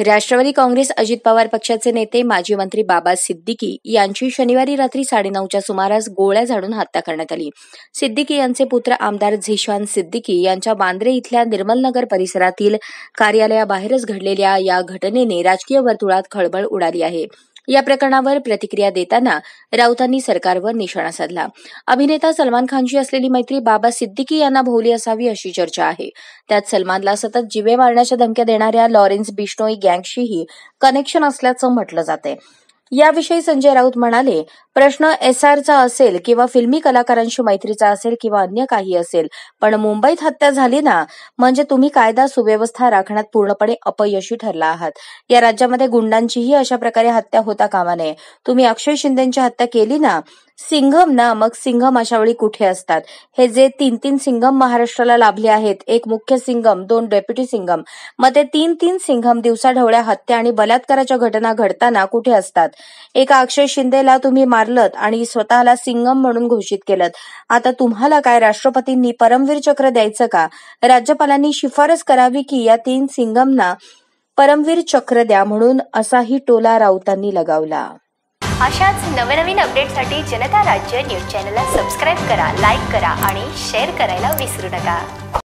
राष्ट्रवादी काँग्रेस अजित पवार पक्षाचे नेते माजी मंत्री बाबा सिद्दीकी यांची शनिवारी रात्री साडेनऊच्या सुमारास गोळ्या झाडून हत्या करण्यात आली सिद्दीकी यांचे पुत्र आमदार झिशान सिद्दीकी यांच्या बांद्रे इथल्या निर्मलनगर परिसरातील कार्यालयाबाहेरच घडलेल्या या घटनेने राजकीय वर्तुळात खळबळ उडाली आहे या प्रकरणावर प्रतिक्रिया देताना राऊतांनी सरकारवर निशाणा साधला अभिनेता सलमान खानची असलेली मैत्री बाबा सिद्दीकी यांना भोवली असावी अशी चर्चा आहे त्यात सलमानला सतत जिवे मारण्याच्या धमक्या देणाऱ्या लॉरेन्स बिष्णोई गँगशीही कनेक्शन असल्याचं म्हटलं जाते याविषयी संजय राऊत म्हणाले प्रश्न एसआरचा असेल किंवा फिल्मी कलाकारांशी मैत्रीचा असेल किंवा अन्य काही असेल पण मुंबईत हत्या झाली ना म्हणजे तुम्ही कायदा सुव्यवस्था राखण्यात पूर्णपणे अपयशी ठरला आहात या राज्यामध्ये गुंडांचीही अशा प्रकारे हत्या होता कामा नये तुम्ही अक्षय शिंदेची हत्या केली ना सिंघम ना मग सिंघम अशा वेळी कुठे असतात हे जे तीन तीन सिंघम महाराष्ट्राला लाभले आहेत एक मुख्य सिंघम दोन डेप्युटी सिंघम मग ते तीन तीन सिंघम दिवसाढवळ्या हत्या आणि बलात्काराच्या घटना घडताना कुठे असतात एका अक्षय शिंदेला तुम्ही आणि स्वतःला सिंगम म्हणून घोषित केलं आता तुम्हाला काय राष्ट्रपतींनी परमवीर चक्र द्यायचं का राज्यपालांनी शिफारस करावी की या तीन सिंगमना परमवीर चक्र द्या म्हणून असाही टोला राऊतांनी लगावला अशाच नवनवीन अपडेटसाठी जनता राज्य न्यूज चॅनलला सबस्क्राईब करा लाईक करा आणि शेअर करायला विसरू नका